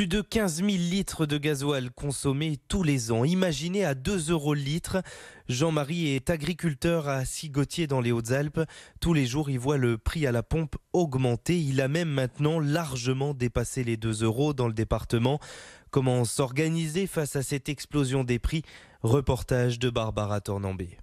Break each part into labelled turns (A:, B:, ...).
A: Plus de 15 000 litres de gasoil consommés tous les ans. Imaginez à 2 euros le litre. Jean-Marie est agriculteur à Sigotier dans les Hautes-Alpes. Tous les jours, il voit le prix à la pompe augmenter. Il a même maintenant largement dépassé les 2 euros dans le département. Comment s'organiser face à cette explosion des prix Reportage de Barbara Tornambé.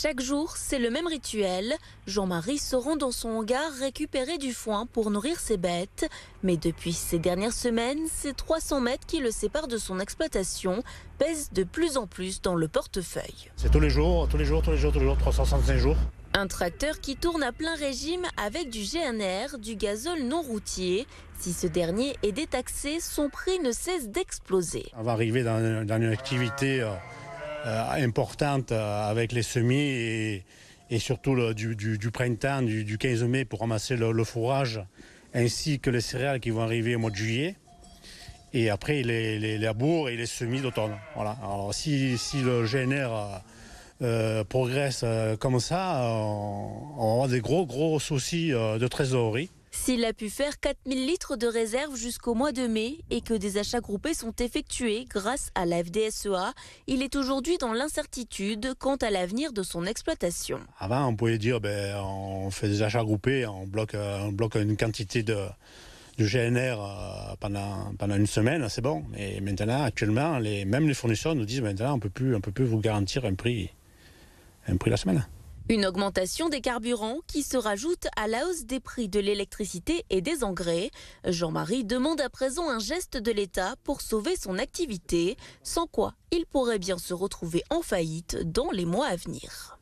B: Chaque jour, c'est le même rituel. Jean-Marie se rend dans son hangar récupérer du foin pour nourrir ses bêtes. Mais depuis ces dernières semaines, ces 300 mètres qui le séparent de son exploitation pèsent de plus en plus dans le portefeuille.
C: C'est tous les jours, tous les jours, tous les jours, tous les jours, 365 jours.
B: Un tracteur qui tourne à plein régime avec du GNR, du gazole non routier. Si ce dernier est détaxé, son prix ne cesse d'exploser.
C: On va arriver dans, une activité... Euh, euh, importante euh, avec les semis et, surtout du, printemps, du, 15 mai pour ramasser le, fourrage, ainsi que les céréales qui vont arriver au mois de juillet. Et après, les, les, labours et les semis d'automne. Voilà. Alors, si, le GNR euh, progresse comme ça, on, on aura des gros, gros soucis de trésorerie.
B: S'il a pu faire 4000 litres de réserve jusqu'au mois de mai et que des achats groupés sont effectués grâce à la FDSEA, il est aujourd'hui dans l'incertitude quant à l'avenir de son exploitation.
C: Avant, on pouvait dire ben, on fait des achats groupés, on bloque, une quantité de, GNR euh, pendant, pendant une semaine, c'est bon. Mais maintenant, actuellement, les, même les fournisseurs nous disent maintenant on peut plus, peut plus vous garantir un prix, un prix la semaine.
B: Une augmentation des carburants qui se rajoute à la hausse des prix de l'électricité et des engrais. Jean-Marie demande à présent un geste de l'État pour sauver son activité, sans quoi il pourrait bien se retrouver en faillite dans les mois à venir.